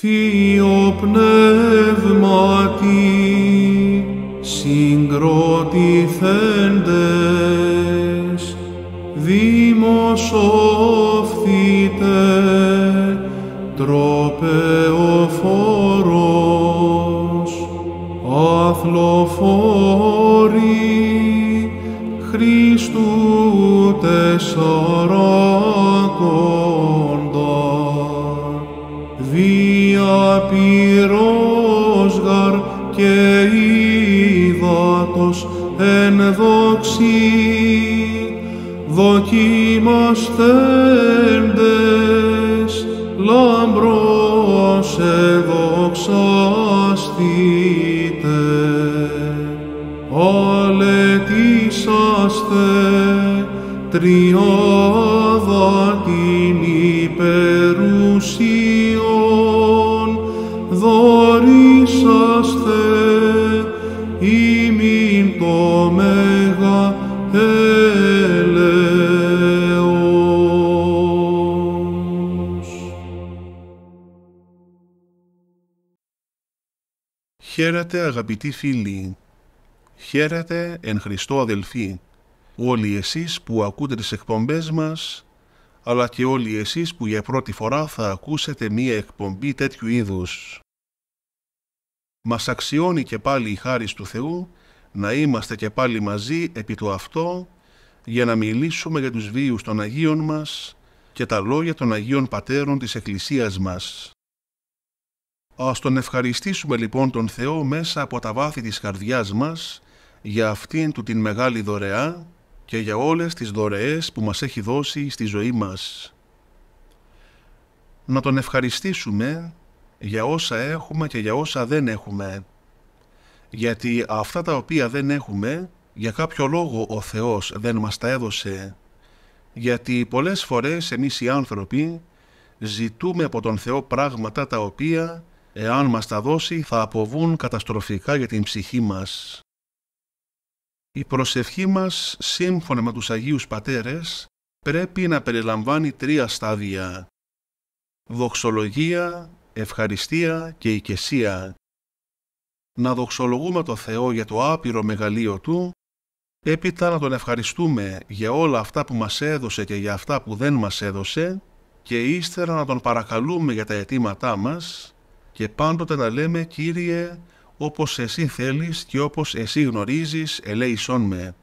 Θείο Πνεύματι συγκροτηθέντες δημοσοφθείτε τροπεοφόρος αθλοφόροι Χριστού τεσσαράκος πυρός γαρ και υδάτος εν δόξη δοκιμασθέντες λαμπρός εδοξαστείτε αλετήσαστε τριάδα την υπερουσία Χαίρετε αγαπητοί φίλοι, χαίρετε εν Χριστώ αδελφοί, όλοι εσείς που ακούτε τις εκπομπές μας, αλλά και όλοι εσείς που για πρώτη φορά θα ακούσετε μία εκπομπή τέτοιου είδους. Μας αξιώνει και πάλι η χάρις του Θεού να είμαστε και πάλι μαζί επί το αυτό για να μιλήσουμε για τους βίους των Αγίων μας και τα λόγια των Αγίων Πατέρων της Εκκλησίας μας. Ας τον ευχαριστήσουμε λοιπόν τον Θεό μέσα από τα βάθη της καρδιάς μας για αυτήν του την μεγάλη δωρεά και για όλες τις δωρεές που μας έχει δώσει στη ζωή μας. Να τον ευχαριστήσουμε για όσα έχουμε και για όσα δεν έχουμε. Γιατί αυτά τα οποία δεν έχουμε, για κάποιο λόγο ο Θεός δεν μας τα έδωσε. Γιατί πολλές φορές εμείς οι άνθρωποι ζητούμε από τον Θεό πράγματα τα οποία εάν μας τα δώσει θα αποβούν καταστροφικά για την ψυχή μας. Η προσευχή μας, σύμφωνα με τους Αγίους Πατέρες, πρέπει να περιλαμβάνει τρία στάδια. Δοξολογία, ευχαριστία και οικεσία. Να δοξολογούμε τον Θεό για το άπειρο μεγαλείο Του, έπειτα να Τον ευχαριστούμε για όλα αυτά που μας έδωσε και για αυτά που δεν μας έδωσε και ύστερα να Τον παρακαλούμε για τα αιτήματά μας και πάντοτε να λέμε «Κύριε, όπως εσύ θέλεις και όπως εσύ γνωρίζεις, ελέησόν με»,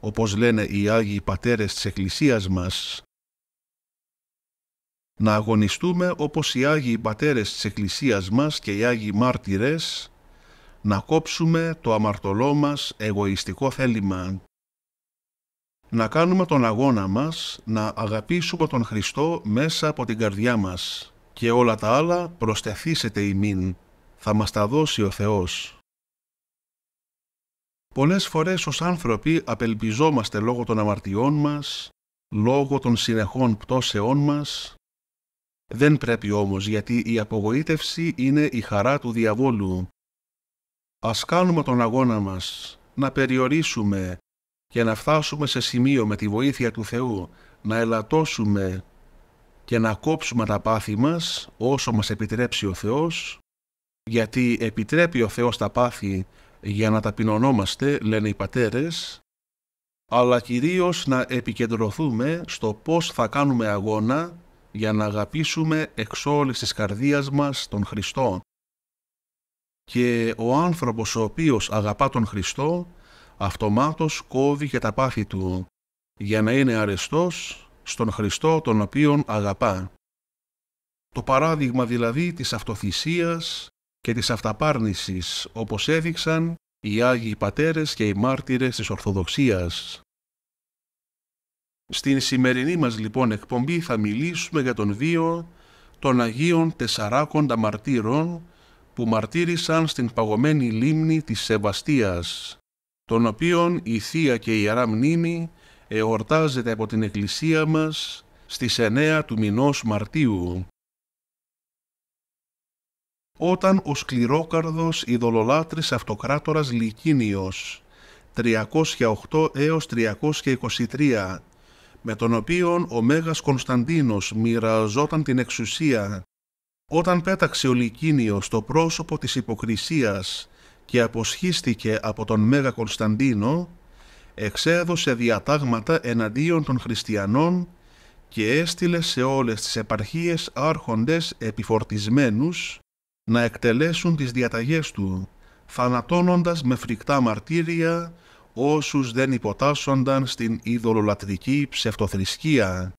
όπως λένε οι Άγιοι Πατέρες της Εκκλησίας μας. Να αγωνιστούμε όπως οι Άγιοι Πατέρες της Εκκλησίας μας και οι Άγιοι Μάρτυρες, να κόψουμε το αμαρτωλό μας εγωιστικό θέλημα. Να κάνουμε τον αγώνα μας, να αγαπήσουμε τον Χριστό μέσα από την καρδιά μας και όλα τα άλλα προστεθήσετε ημίν, θα μας τα δώσει ο Θεός. Πολλές φορές ως άνθρωποι απελπιζόμαστε λόγω των αμαρτιών μας, λόγω των συνεχών πτώσεών μας. Δεν πρέπει όμως γιατί η απογοήτευση είναι η χαρά του διαβόλου. Ας κάνουμε τον αγώνα μας, να περιορίσουμε και να φτάσουμε σε σημείο με τη βοήθεια του Θεού, να ελαττώσουμε και να κόψουμε τα πάθη μας όσο μας επιτρέψει ο Θεός γιατί επιτρέπει ο Θεός τα πάθη για να ταπεινωνόμαστε, λένε οι πατέρες, αλλά κυρίως να επικεντρωθούμε στο πώς θα κάνουμε αγώνα για να αγαπήσουμε εξ όλης της καρδίας μας τον Χριστό. Και ο άνθρωπος ο οποίος αγαπά τον Χριστό, αυτομάτως κόβει και τα πάθη του, για να είναι αρεστός στον Χριστό τον οποίον αγαπά. Το παράδειγμα δηλαδή της αυτοθυσίας και της αυταπάρνησης όπως έδειξαν οι Άγιοι Πατέρες και οι μάρτυρες της Ορθοδοξίας. Στην σημερινή μας λοιπόν εκπομπή θα μιλήσουμε για τον βίο των Αγίων Τεσσαράκοντα Μαρτύρων που μαρτύρησαν στην παγωμένη λίμνη της Σεβαστίας, τον οποίων η Θεία και η Ιερά Μνήμη εορτάζεται από την Εκκλησία μας στις 9 του μηνός Μαρτίου. Όταν ο σκληρόκαρδος ειδωλολάτρης αυτοκράτορας Λικίνιος 308 έως 323 με τον οποίον ο Μέγας Κωνσταντίνος μοιραζόταν την εξουσία όταν πέταξε ο Λικίνιος το πρόσωπο της υποκρισίας και αποσχίστηκε από τον Μέγα Κωνσταντίνο εξέδωσε διατάγματα εναντίον των χριστιανών και έστειλε σε όλες τις επαρχίες άρχοντες επιφορτισμένους να εκτελέσουν τις διαταγές του, θανατώνοντας με φρικτά μαρτύρια όσους δεν υποτάσσονταν στην ειδωλολατρική ψευτοθρησκεία.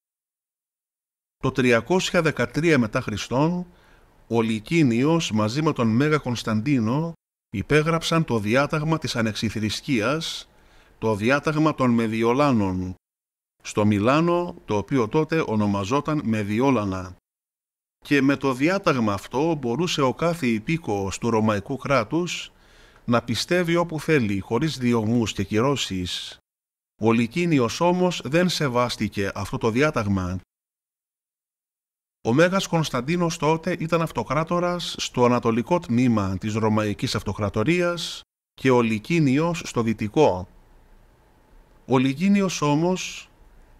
Το 313 μετά Χριστόν, ο Λικίνιος μαζί με τον Μέγα Κωνσταντίνο υπέγραψαν το διάταγμα της ανεξιθρησκείας το διάταγμα των Μεδιολάνων στο Μιλάνο το οποίο τότε ονομαζόταν Μεδιόλανα. Και με το διάταγμα αυτό μπορούσε ο κάθε υπήκοος του Ρωμαϊκού κράτους να πιστεύει όπου θέλει χωρίς διωγμούς και κυρώσεις. Ο Λικίνιος όμως δεν σεβάστηκε αυτό το διάταγμα. Ο Μέγας Κωνσταντίνος τότε ήταν αυτοκράτορας στο ανατολικό τμήμα της Ρωμαϊκής Αυτοκρατορίας και ο στο δυτικό, ο Λιγίνιος όμως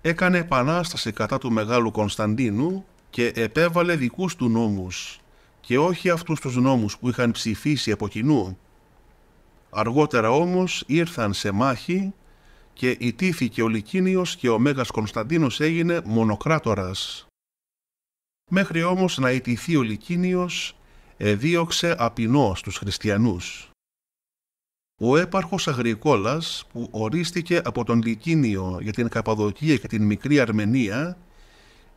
έκανε επανάσταση κατά του Μεγάλου Κωνσταντίνου και επέβαλε δικούς του νόμους και όχι αυτούς τους νόμους που είχαν ψηφίσει από κοινού. Αργότερα όμως ήρθαν σε μάχη και ιτήθηκε ο Λικίνιος και ο Μέγας Κωνσταντίνος έγινε μονοκράτορας. Μέχρι όμως να ιτηθεί ο Λικίνιος, εδίωξε απεινό τους χριστιανούς ο έπαρχος Αγρικόλας που ορίστηκε από τον Λικίνιο για την Καπαδοκία και την Μικρή Αρμενία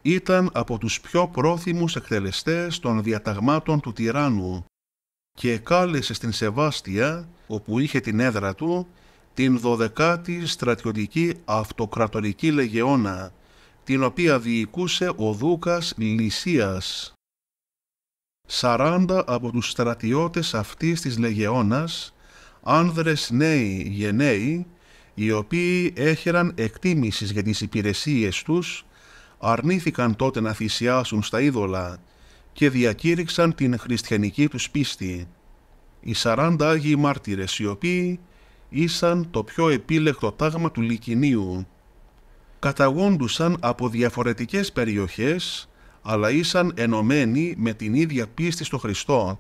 ήταν από τους πιο πρόθυμους εκτελεστές των διαταγμάτων του τυράννου και κάλεσε στην Σεβάστια, όπου είχε την έδρα του, την 12η στρατιωτική αυτοκρατορική λεγεώνα, την οποία διοικούσε ο Δούκας Λυσίας. Σαράντα από τους στρατιώτες αυτής της λεγεώνας άνδρες νέοι γενναίοι, οι οποίοι έχεραν εκτίμησης για τις υπηρεσίες τους, αρνήθηκαν τότε να θυσιάσουν στα είδωλα και διακήρυξαν την χριστιανική τους πίστη. Οι 40 Άγιοι Μάρτυρες, οι οποίοι ήσαν το πιο επίλεκτο τάγμα του Λικινίου. Καταγόντουσαν από διαφορετικές περιοχές, αλλά ήσαν ενωμένοι με την ίδια πίστη στο Χριστό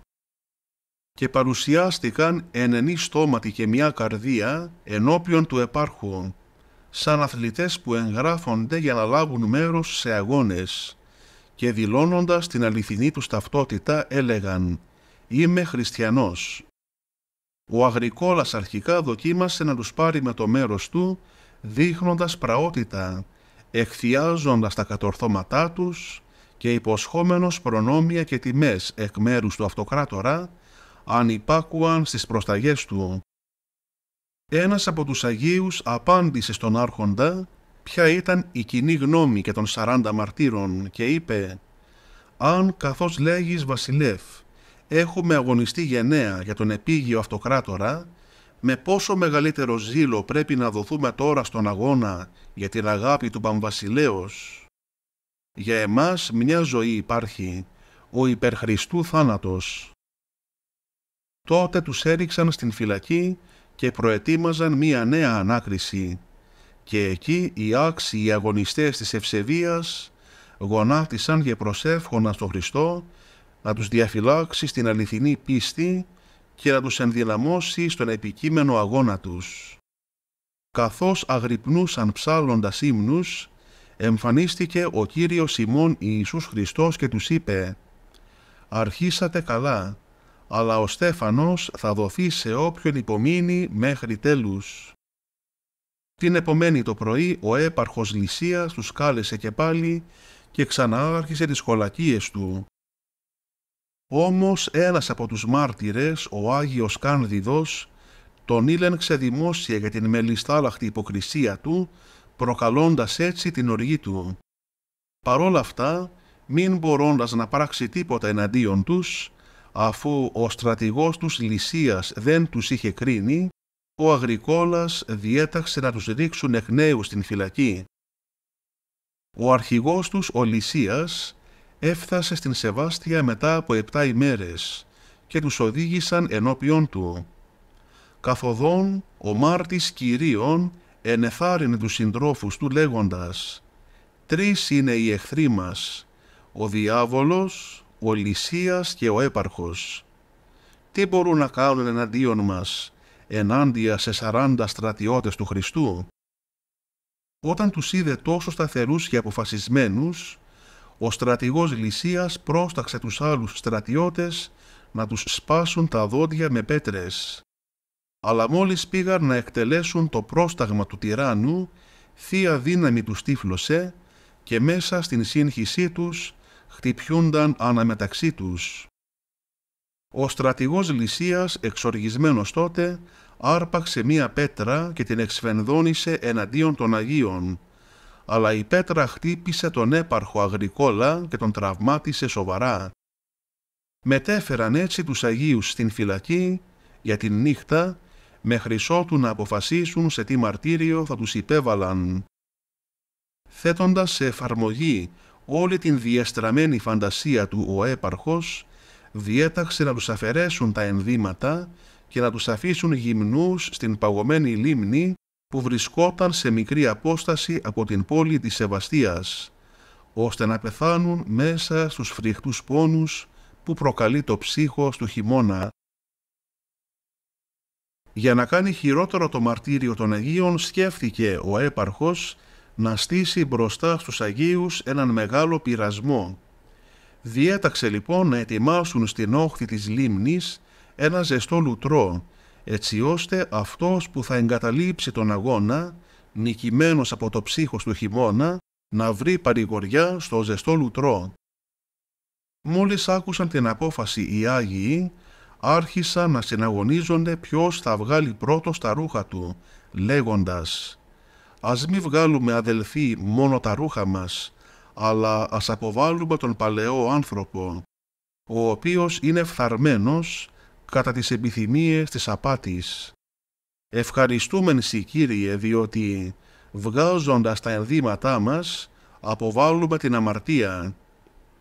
και παρουσιάστηκαν ενενή στόματι και μια καρδία ενώπιον του επάρχου, σαν αθλητές που εγγράφονται για να λάβουν μέρος σε αγώνες και δηλώνοντας την αληθινή τους ταυτότητα έλεγαν «Είμαι χριστιανός». Ο Αγρικόλας αρχικά δοκίμασε να τους πάρει με το μέρος του, δείχνοντας πραότητα, εκθιάζοντας τα κατορθώματά τους και υποσχόμενος προνόμια και τιμές εκ μέρους του αυτοκράτορα, αν υπάκουαν στις προσταγές του. Ένας από τους Αγίους απάντησε στον άρχοντα ποια ήταν η κοινή γνώμη και των 40 μαρτύρων και είπε «Αν καθώς λέγεις βασιλεύ, έχουμε αγωνιστεί γενναία για τον επίγειο αυτοκράτορα, με πόσο μεγαλύτερο ζήλο πρέπει να δοθούμε τώρα στον αγώνα για την αγάπη του Παμβασιλέως. Για εμάς μια ζωή υπάρχει, ο υπερχριστού θάνατος τότε τους έριξαν στην φυλακή και προετοίμαζαν μία νέα ανάκριση. Και εκεί οι άξιοι αγωνιστές της ευσεβίας γονάτισαν και προσεύχοναν στον Χριστό να τους διαφυλάξει στην αληθινή πίστη και να τους ενδυναμώσει στον επικείμενο αγώνα τους. Καθώς αγρυπνούσαν ψάλλοντας ύμνους, εμφανίστηκε ο Κύριος ημών Ιησούς Χριστός και τους είπε «Αρχίσατε καλά, αλλά ο Στέφανος θα δοθεί σε όποιον υπομείνει μέχρι τέλους. Την επομένη το πρωί ο έπαρχος Λυσίας τους κάλεσε και πάλι και ξανά άρχισε τις σχολακίες του. Όμως ένας από τους μάρτυρες, ο Άγιος Κάνδιδος, τον ήλενξε δημόσια για την μελιστάλαχτη υποκρισία του, προκαλώντας έτσι την οργή του. Παρόλα αυτά, μην μπορώντας να πράξει τίποτα εναντίον τους, αφού ο στρατηγός τους Λυσίας δεν τους είχε κρίνει, ο Αγρικόλας διέταξε να τους ρίξουν εκ νέου στην φυλακή. Ο αρχηγός τους, ο Λυσίας, έφτασε στην Σεβάστια μετά από επτά ημέρες και τους οδήγησαν ενώπιον του. Καθοδόν, ο Μάρτης Κυρίων ενεθάρρυνε τους συντρόφους του λέγοντας «Τρεις είναι οι εχθροί μας, ο διάβολος, ο Λυσίας και ο έπαρχος. Τι μπορούν να κάνουν εναντίον μας, ενάντια σε σαράντα στρατιώτες του Χριστού. Όταν τους είδε τόσο σταθερούς και αποφασισμένους, ο στρατηγός Λυσίας πρόσταξε τους άλλους στρατιώτες να τους σπάσουν τα δόντια με πέτρες. Αλλά μόλις πήγαν να εκτελέσουν το πρόσταγμα του τυράννου, θεία δύναμη του τύφλωσε και μέσα στην σύγχυσή τους χτυπιούνταν αναμεταξύ τους. Ο στρατηγός Λυσίας, εξοργισμένος τότε, άρπαξε μία πέτρα και την εξφενδόνησε εναντίον των Αγίων, αλλά η πέτρα χτύπησε τον έπαρχο Αγρικόλα και τον τραυμάτισε σοβαρά. Μετέφεραν έτσι τους Αγίους στην φυλακή για την νύχτα, μέχρι ότου να αποφασίσουν σε τι μαρτύριο θα τους υπέβαλαν. Θέτοντας σε εφαρμογή όλη την διαστραμμένη φαντασία του ο έπαρχος διέταξε να τους αφαιρέσουν τα ενδύματα και να τους αφήσουν γυμνούς στην παγωμένη λίμνη που βρισκόταν σε μικρή απόσταση από την πόλη της Σεβαστίας, ώστε να πεθάνουν μέσα στους φρικτούς πόνους που προκαλεί το ψύχος του χειμώνα. Για να κάνει χειρότερο το μαρτύριο των Αγίων σκέφτηκε ο έπαρχος να στήσει μπροστά στους Αγίους έναν μεγάλο πειρασμό. Διέταξε λοιπόν να ετοιμάσουν στην όχθη της λίμνης ένα ζεστό λουτρό, έτσι ώστε αυτός που θα εγκαταλείψει τον αγώνα, νικημένος από το ψύχος του χειμώνα, να βρει παρηγοριά στο ζεστό λουτρό. Μόλις άκουσαν την απόφαση οι Άγιοι, άρχισαν να συναγωνίζονται ποιος θα βγάλει πρώτος τα ρούχα του, λέγοντας Ας μην βγάλουμε αδελφοί μόνο τα ρούχα μας, αλλά ας αποβάλουμε τον παλαιό άνθρωπο, ο οποίος είναι φθαρμένος κατά τις επιθυμίες της απάτης. Ευχαριστούμεν Συ Κύριε, διότι βγάζοντας τα ενδύματά μας, αποβάλλουμε την αμαρτία.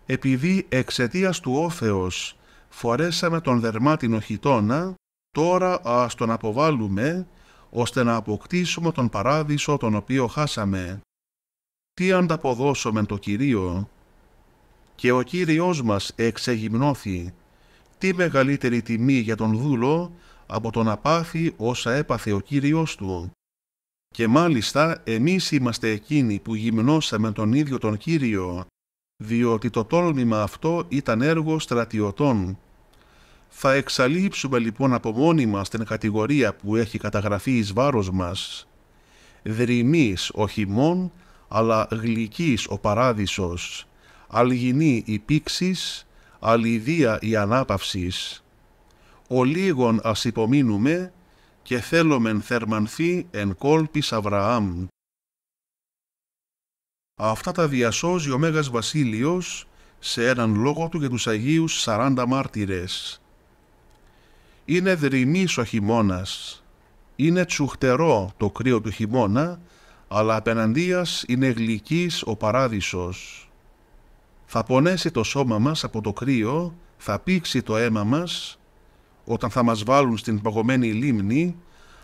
Επειδή εξαιτίας του όφεως φορέσαμε τον δερμάτινο χιτώνα, τώρα ας τον αποβάλουμε ώστε να αποκτήσουμε τον παράδεισο τον οποίο χάσαμε. Τι ανταποδώσουμε το Κυρίο. Και ο Κύριος μας εξεγυμνώθη. Τι μεγαλύτερη τιμή για τον δούλο από το να πάθει όσα έπαθε ο Κύριος του. Και μάλιστα εμείς είμαστε εκείνοι που γυμνώσαμε τον ίδιο τον Κύριο, διότι το τόλμημα αυτό ήταν έργο στρατιωτών θα εξαλείψουμε λοιπόν από μόνοι μας την κατηγορία που έχει καταγραφεί εις βάρος μας. Δρυμής ο χειμών, αλλά γλυκής ο παράδεισος, αλγινή η πήξης, αλυδία η ανάπαυσης. Ο λίγον ας υπομείνουμε και θέλομεν θερμανθεί εν κόλπης Αβραάμ. Αυτά τα διασώζει ο Μέγας Βασίλειος σε έναν λόγο του για τους Αγίους 40 μάρτυρες. Είναι δρυμής ο χειμώνας. Είναι τσουχτερό το κρύο του χειμώνα, αλλά απέναντίας είναι γλυκής ο παράδεισος. Θα πονέσει το σώμα μας από το κρύο, θα πήξει το αίμα μας, όταν θα μας βάλουν στην παγωμένη λίμνη,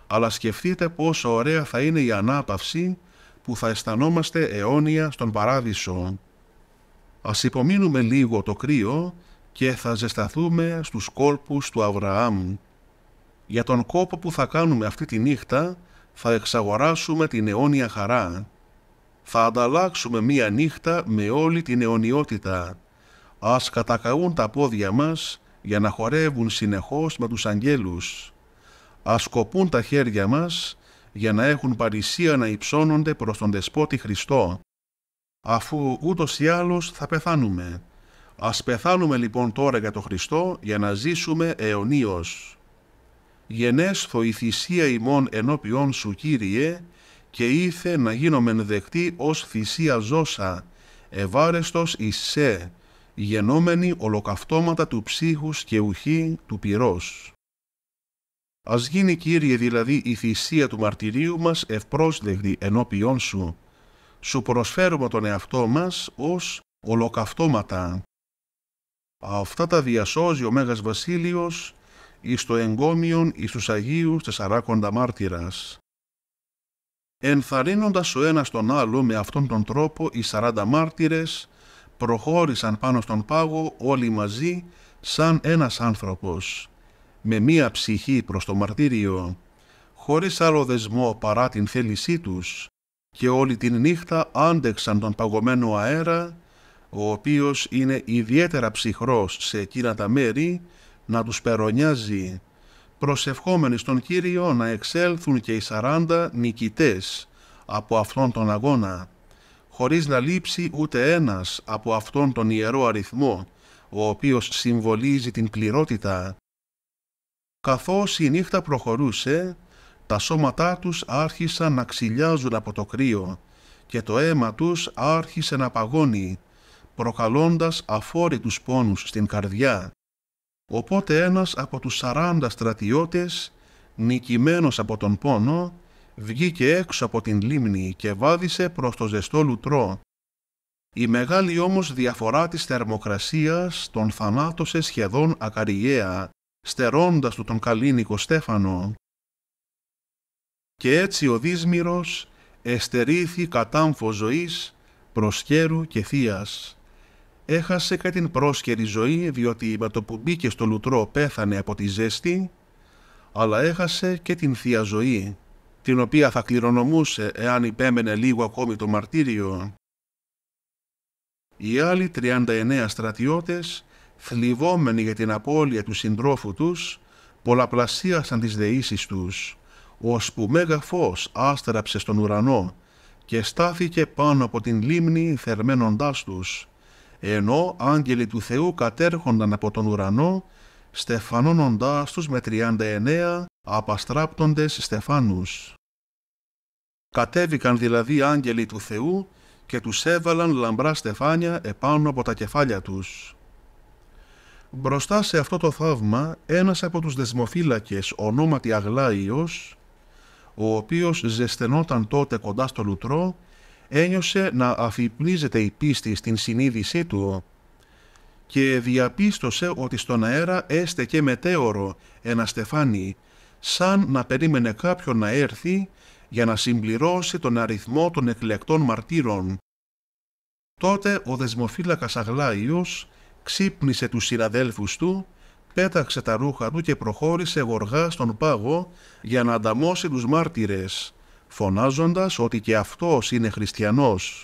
αλλά σκεφτείτε πόσο ωραία θα είναι η ανάπαυση που θα αισθανόμαστε αιώνια στον παράδεισο. Ας υπομείνουμε λίγο το κρύο και θα ζεσταθούμε στους κόλπους του Αβραάμ. Για τον κόπο που θα κάνουμε αυτή τη νύχτα θα εξαγοράσουμε την αιώνια χαρά. Θα ανταλλάξουμε μία νύχτα με όλη την αιωνιότητα. Ας κατακαούν τα πόδια μας για να χορεύουν συνεχώς με τους αγγέλους. Ας κοπούν τα χέρια μας για να έχουν παρησία να υψώνονται προς τον Δεσπότη Χριστό, αφού ούτως ή άλλως θα πεθάνουμε Ας πεθάνουμε λοιπόν τώρα για τον Χριστό για να ζήσουμε αιωνίως. Γενέσθω η θυσία ημών ενώπιόν σου Κύριε και ήθε να γίνομεν δεκτή ως θυσία ζώσα, ευάρεστος εις σε, γενόμενοι ολοκαυτώματα του ψύχους και ουχή του πυρός. Ας γίνει Κύριε δηλαδή η θυσία του μαρτυρίου μας ευπρόσδεκτη ενώπιόν σου. Σου προσφέρουμε τον εαυτό μας ως ολοκαυτώματα Αυτά τα διασώζει ο Μέγας Βασίλειος εις το εγκόμιον εις τους Αγίους τεσσαράκοντα μάρτυρας. Ενθαρρύνοντας ο ένας τον άλλο με αυτόν τον τρόπο οι σαράντα μάρτυρες προχώρησαν πάνω στον πάγο όλοι μαζί σαν ένας άνθρωπος, με μία ψυχή προς το μαρτύριο, χωρίς άλλο δεσμό παρά την θέλησή τους, και όλη την νύχτα άντεξαν τον παγωμένο αέρα ο οποίος είναι ιδιαίτερα ψυχρός σε εκείνα τα μέρη, να τους περονιάζει, προσευχόμενοι στον Κύριο να εξέλθουν και οι 40 νικητές από αυτόν τον αγώνα, χωρίς να λείψει ούτε ένας από αυτόν τον ιερό αριθμό, ο οποίος συμβολίζει την πληρότητα. Καθώς η νύχτα προχωρούσε, τα σώματά τους άρχισαν να ξυλιάζουν από το κρύο και το αίμα τους άρχισε να παγώνει προκαλώντας αφόρητους πόνους στην καρδιά. Οπότε ένας από τους σαράντα στρατιώτες, νικημένος από τον πόνο, βγήκε έξω από την λίμνη και βάδισε προς το ζεστό λουτρό. Η μεγάλη όμως διαφορά της θερμοκρασίας τον θανάτωσε σχεδόν ακαριέα, στερώντας του τον καλήνικο Στέφανο. Και έτσι ο Δύσμυρος εστερήθη κατάμφο ζωής, προς και θείας έχασε και την πρόσχερη ζωή διότι με το που μπήκε στο λουτρό πέθανε από τη ζέστη, αλλά έχασε και την θεία ζωή, την οποία θα κληρονομούσε εάν υπέμενε λίγο ακόμη το μαρτύριο. Οι άλλοι 39 στρατιώτες, θλιβόμενοι για την απώλεια του συντρόφου τους, πολλαπλασίασαν τις δεήσεις τους, που μέγα φως άστραψε στον ουρανό και στάθηκε πάνω από την λίμνη θερμένοντάς τους ενώ άγγελοι του Θεού κατέρχονταν από τον ουρανό, στεφανώνοντάς τους με 39 απαστράπτοντες στεφάνους. Κατέβηκαν δηλαδή άγγελοι του Θεού και τους έβαλαν λαμπρά στεφάνια επάνω από τα κεφάλια τους. Μπροστά σε αυτό το θαύμα, ένας από τους δεσμοφύλακες, ονόματι Αγλάιος, ο οποίος ζεσθενόταν τότε κοντά στο λουτρό, ένιωσε να αφυπνίζεται η πίστη στην συνείδησή του και διαπίστωσε ότι στον αέρα έστεκε μετέωρο ένα στεφάνι, σαν να περίμενε κάποιον να έρθει για να συμπληρώσει τον αριθμό των εκλεκτών μαρτύρων. Τότε ο δεσμοφύλακας Αγλάιος ξύπνησε τους συραδέλφους του, πέταξε τα ρούχα του και προχώρησε γοργά στον πάγο για να ανταμώσει τους μάρτυρες φωνάζοντας ότι και αυτός είναι χριστιανός.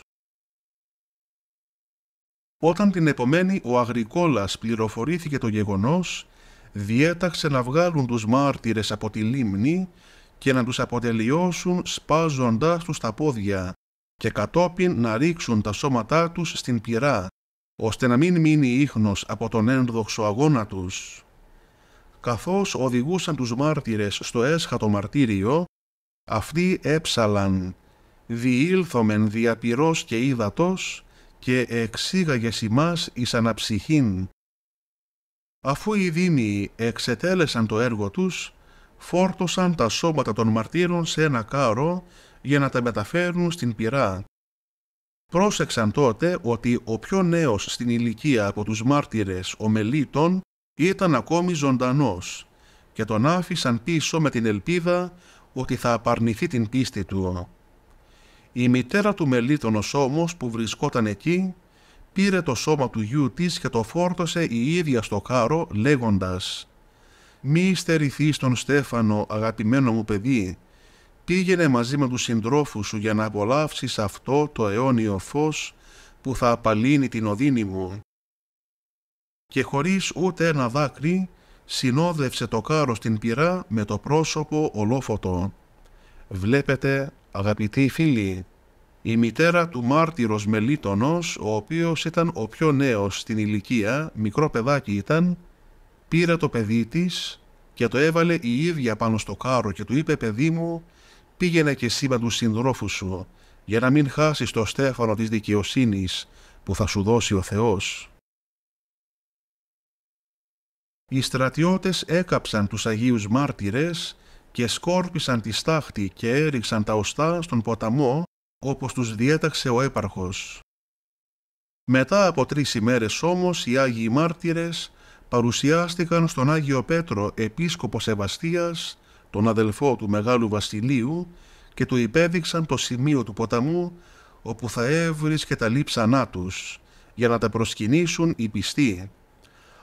Όταν την επομένη ο Αγρικόλας πληροφορήθηκε το γεγονός, διέταξε να βγάλουν τους μάρτυρες από τη λίμνη και να τους αποτελειώσουν σπάζοντάς τους τα πόδια και κατόπιν να ρίξουν τα σώματά τους στην πυρά, ώστε να μην μείνει ίχνος από τον ένδοξο αγώνα τους. Καθώς οδηγούσαν τους μάρτυρες στο έσχατο μαρτύριο, αυτοί έψαλαν «Διήλθομεν διαπυρός και ύδατος και εξήγαγες ημάς εις αναψυχήν». Αφού οι δήμοι εξετέλεσαν το έργο τους, φόρτωσαν τα σώματα των μαρτύρων σε ένα κάρο για να τα μεταφέρουν στην πυρά. Πρόσεξαν τότε ότι ο πιο νέος στην ηλικία από τους μάρτυρες ο Μελίτων, ήταν ακόμη ζωντανός και τον άφησαν πίσω με την ελπίδα ότι θα απαρνηθεί την πίστη του. Η μητέρα του Μελίτωνος όμως που βρισκόταν εκεί πήρε το σώμα του γιού της και το φόρτωσε η ίδια στο κάρο λέγοντας «Μη στερηθείς τον Στέφανο αγαπημένο μου παιδί, πήγαινε μαζί με τους συντρόφους σου για να απολαύσεις αυτό το αιώνιο φως που θα απαλύνει την οδύνη μου». Και χωρίς ούτε ένα δάκρυ συνόδευσε το κάρος στην πυρά με το πρόσωπο ολόφωτο. Βλέπετε, αγαπητοί φίλοι, η μητέρα του μάρτυρος Μελίτονος, ο οποίος ήταν ο πιο νέος στην ηλικία, μικρό παιδάκι ήταν, πήρε το παιδί της και το έβαλε η ίδια πάνω στο κάρο και του είπε «Παιδί μου, πήγαινε και εσύ με τους σου, για να μην χάσεις το στέφανο της δικαιοσύνης που θα σου δώσει ο Θεός». Οι στρατιώτες έκαψαν τους Αγίους Μάρτυρες και σκόρπισαν τη στάχτη και έριξαν τα οστά στον ποταμό όπως τους διέταξε ο έπαρχος. Μετά από τρεις ημέρες όμως οι Άγιοι Μάρτυρες παρουσιάστηκαν στον Άγιο Πέτρο επίσκοπος Σεβαστίας, τον αδελφό του Μεγάλου Βασιλείου και του υπέδειξαν το σημείο του ποταμού όπου θα έβρισκε τα λείψανά τους για να τα προσκυνήσουν οι πιστοί.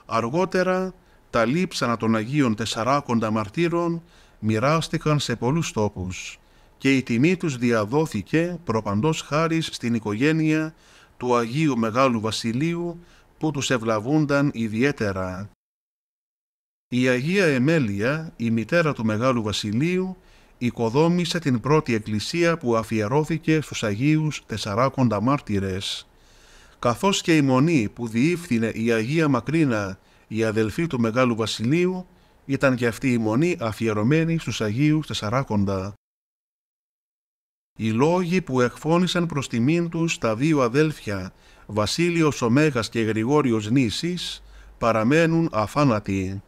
Αργότερα τα λείψανα των Αγίων Τεσσαράκοντα Μαρτύρων μοιράστηκαν σε πολλούς τόπους και η τιμή τους διαδόθηκε προπαντός χάρη στην οικογένεια του Αγίου Μεγάλου Βασιλείου που τους ευλαβούνταν ιδιαίτερα. Η Αγία Εμέλεια, η μητέρα του Μεγάλου Βασιλείου, οικοδόμησε την πρώτη εκκλησία που αφιερώθηκε στους Αγίους Τεσσαράκοντα Μάρτυρες, καθώς και η μονή που διήφθηνε η Αγία Μακρίνα οι αδελφοί του Μεγάλου Βασιλείου ήταν και αυτή η μονή αφιερωμένη στους Αγίους Τεσσαράκοντα. Οι λόγοι που εκφώνησαν προς τιμήν τους τα δύο αδέλφια, Βασίλειος Ωμέγας και Γρηγόριος Νήσις, παραμένουν αφάνατοι.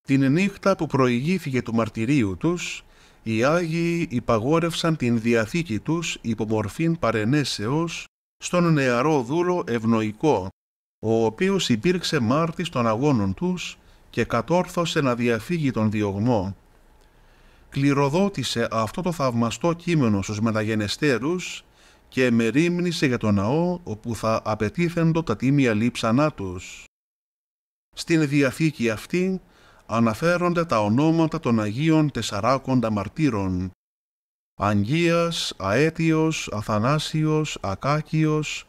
Την νύχτα που προηγήθηκε του μαρτυρίου τους, οι Άγιοι υπαγόρευσαν την διαθήκη τους υπό παρενέσεως στον νεαρό δούλο ευνοϊκό, ο οποίος υπήρξε μάρτης των αγώνων τους και κατόρθωσε να διαφύγει τον διωγμό. Κληροδότησε αυτό το θαυμαστό κείμενο στους μεταγενεστέρους και μερίμνησε για τον ναό όπου θα απαιτήθεντο τα τίμια λείψανά τους. Στην Διαθήκη αυτή αναφέρονται τα ονόματα των Αγίων Τεσσαράκοντα Μαρτύρων, Αγγίας, Αέτιος, Αθανάσιος, Ακάκιος,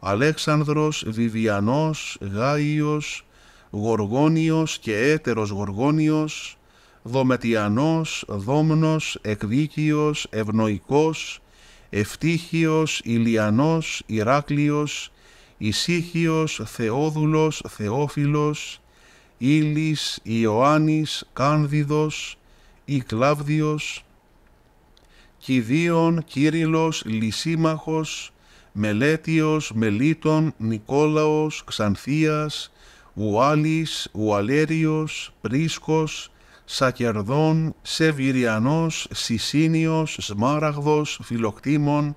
Αλέξανδρος, Βιβιανός, Γάιος, Γοργόνιος και έτερος Γοργόνιος, Δομετιανός, Δόμνος, Εκδίκιος, Ευνοϊκός, Ευτύχιος, Ηλιανός, Ηράκλειος, Ισύχιος, Θεόδουλος, Θεόφιλος, Ήλις, Ιωάννης, Κάνδιδος, Ικλάβδιος, Κιδίων, Κύριλος, Λυσίμαχος, Μελέτιος, Μελίτων, Νικόλαος, Ξανθίας, Ουάλης, Ουαλέριος, Πρίσκος, Σακερδόν, Σεβυριανός, Σισίνιος, Σμάραγδος, Φιλοκτήμων,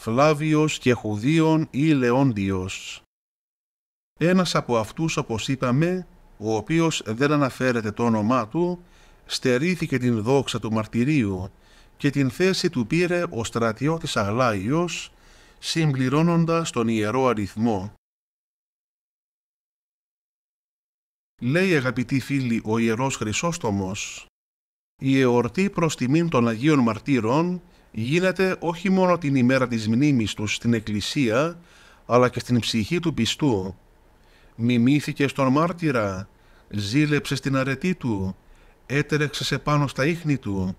Φλάβιος και Χουδίων ή Λεόντιος. Ένας από αυτούς, όπως είπαμε, ο οποίος δεν αναφέρεται το όνομά του, στερήθηκε την δόξα του μαρτυρίου και την θέση του πήρε ο στρατιώτης Αγλάιος, συμπληρώνοντας τον ιερό αριθμό. Λέει αγαπητοί φίλοι ο Ιερός Χρυσόστομος «Η εορτή προς τιμήν των Αγίων Μαρτύρων γίνεται όχι μόνο την ημέρα της μνήμης τους στην Εκκλησία, αλλά και στην ψυχή του πιστού. Μιμήθηκε στον μάρτυρα, ζήλεψε στην αρετή του, έτρεξε σε πάνω στα ίχνη του,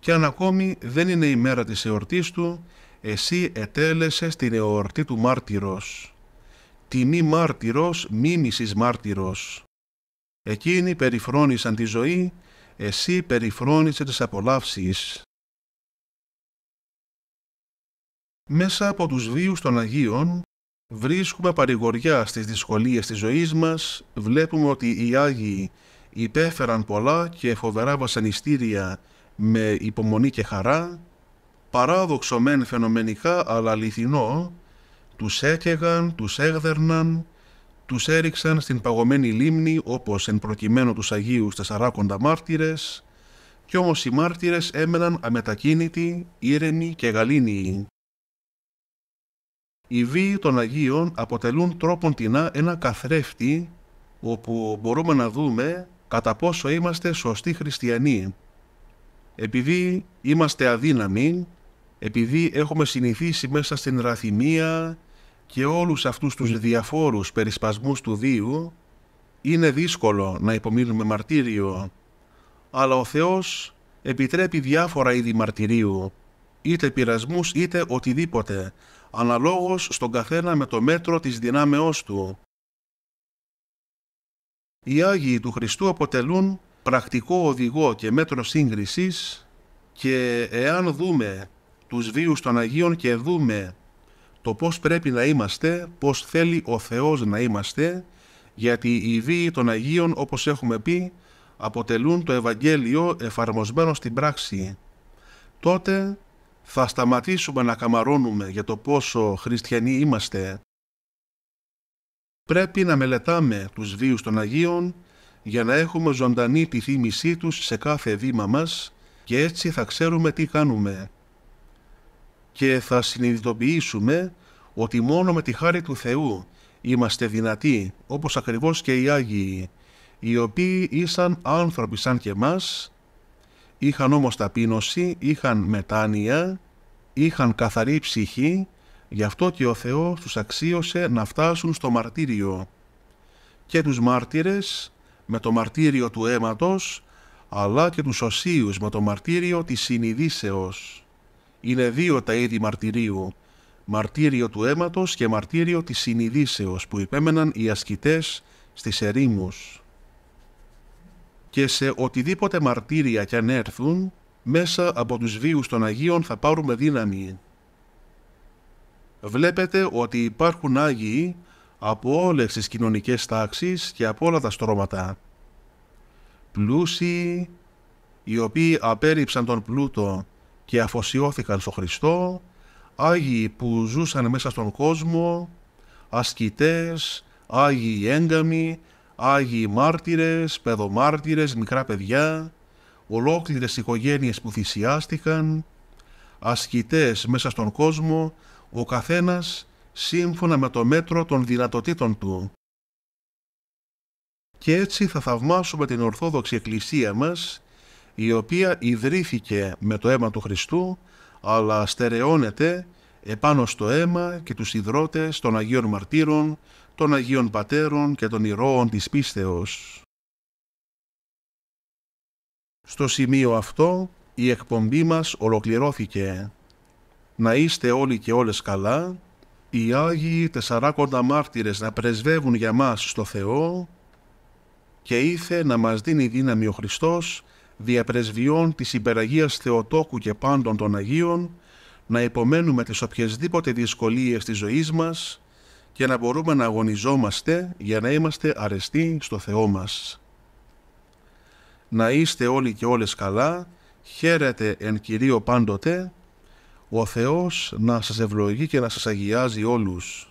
και αν ακόμη δεν είναι η μέρα της εορτής του, εσύ ετέλεσες την εορτή του μάρτυρος. Τιμή μάρτυρος, μίμησης μάρτυρος. Εκείνοι περιφρόνησαν τη ζωή, εσύ περιφρόνησε τις απολαύσεις. Μέσα από τους βίους των Αγίων βρίσκουμε παρηγοριά στις δυσκολίες της ζωής μας, βλέπουμε ότι οι Άγιοι υπέφεραν πολλά και φοβερά βασανιστήρια με υπομονή και χαρά, παράδοξο μεν φαινομενικά αλλά αληθινό, τους έκαιγαν, τους έγδερναν, τους έριξαν στην παγωμένη λίμνη όπως εν προκειμένου τους Αγίους τεσσαράκοντα μάρτυρες, κι όμως οι μάρτυρες έμεναν αμετακίνητοι, ήρεμοι και γαλήνιοι. Οι βίοι των Αγίων αποτελούν τρόπον τεινά ένα καθρέφτη όπου μπορούμε να δούμε κατά πόσο είμαστε σωστοί χριστιανοί επειδή είμαστε αδύναμοι, επειδή έχουμε συνηθίσει μέσα στην ραθυμία και όλους αυτούς τους ναι. διαφόρους περισπασμούς του Δίου, είναι δύσκολο να υπομείνουμε μαρτύριο, αλλά ο Θεός επιτρέπει διάφορα είδη μαρτυρίου, είτε πειρασμούς είτε οτιδήποτε, αναλόγως στον καθένα με το μέτρο της δυνάμεώς του. Οι Άγιοι του Χριστού αποτελούν πρακτικό οδηγό και μέτρο σύγκρισης και εάν δούμε τους βίους των Αγίων και δούμε το πώς πρέπει να είμαστε, πώς θέλει ο Θεός να είμαστε, γιατί οι βίοι των Αγίων, όπως έχουμε πει, αποτελούν το Ευαγγέλιο εφαρμοσμένο στην πράξη. Τότε θα σταματήσουμε να καμαρώνουμε για το πόσο χριστιανοί είμαστε. Πρέπει να μελετάμε τους βίους των Αγίων για να έχουμε ζωντανή τη θύμησή τους σε κάθε βήμα μας και έτσι θα ξέρουμε τι κάνουμε. Και θα συνειδητοποιήσουμε ότι μόνο με τη χάρη του Θεού είμαστε δυνατοί, όπως ακριβώς και οι Άγιοι, οι οποίοι ήσαν άνθρωποι σαν και μας, είχαν όμως ταπείνωση, είχαν μετάνοια, είχαν καθαρή ψυχή, γι' αυτό και ο Θεός τους αξίωσε να φτάσουν στο μαρτύριο. Και τους μάρτυρες με το μαρτύριο του αίματος, αλλά και τους οσίους με το μαρτύριο της συνειδήσεως. Είναι δύο τα είδη μαρτυρίου, μαρτύριο του αίματος και μαρτύριο της συνειδήσεως που υπέμεναν οι ασκητές στις ερήμους. Και σε οτιδήποτε μαρτύρια κι αν έρθουν, μέσα από τους βίους των Αγίων θα πάρουμε δύναμη. Βλέπετε ότι υπάρχουν Άγιοι από όλες τις κοινωνικές τάξεις και από όλα τα στρώματα. Πλούσιοι, οι οποίοι απέρριψαν τον πλούτο και αφοσιώθηκαν στο Χριστό, Άγιοι που ζούσαν μέσα στον κόσμο, ασκητές, Άγιοι έγκαμοι, Άγιοι μάρτυρες, παιδομάρτυρες, μικρά παιδιά, ολόκληρες οικογένειες που θυσιάστηκαν, ασκητές μέσα στον κόσμο, ο καθένας σύμφωνα με το μέτρο των δυνατοτήτων του. Και έτσι θα θαυμάσουμε την Ορθόδοξη Εκκλησία μας, η οποία ιδρύθηκε με το αίμα του Χριστού, αλλά στερεώνεται επάνω στο αίμα και τους ιδρώτες των Αγίων Μαρτύρων, των Αγίων Πατέρων και των ηρώων της πίστεως. Στο σημείο αυτό η εκπομπή μας ολοκληρώθηκε. Να είστε όλοι και όλες καλά οι Άγιοι Τεσσαράκοντα μάρτυρες να πρεσβεύουν για μας στο Θεό και ήθε να μας δίνει δύναμη ο Χριστός δια πρεσβειών της υπεραγίας Θεοτόκου και πάντων των Αγίων να υπομένουμε τις οποιασδήποτε δυσκολίες της ζωής μας και να μπορούμε να αγωνιζόμαστε για να είμαστε αρεστοί στο Θεό μας. Να είστε όλοι και όλες καλά, χαίρετε εν Κυρίω πάντοτε ο Θεός να σας ευλογεί και να σας αγιάζει όλους.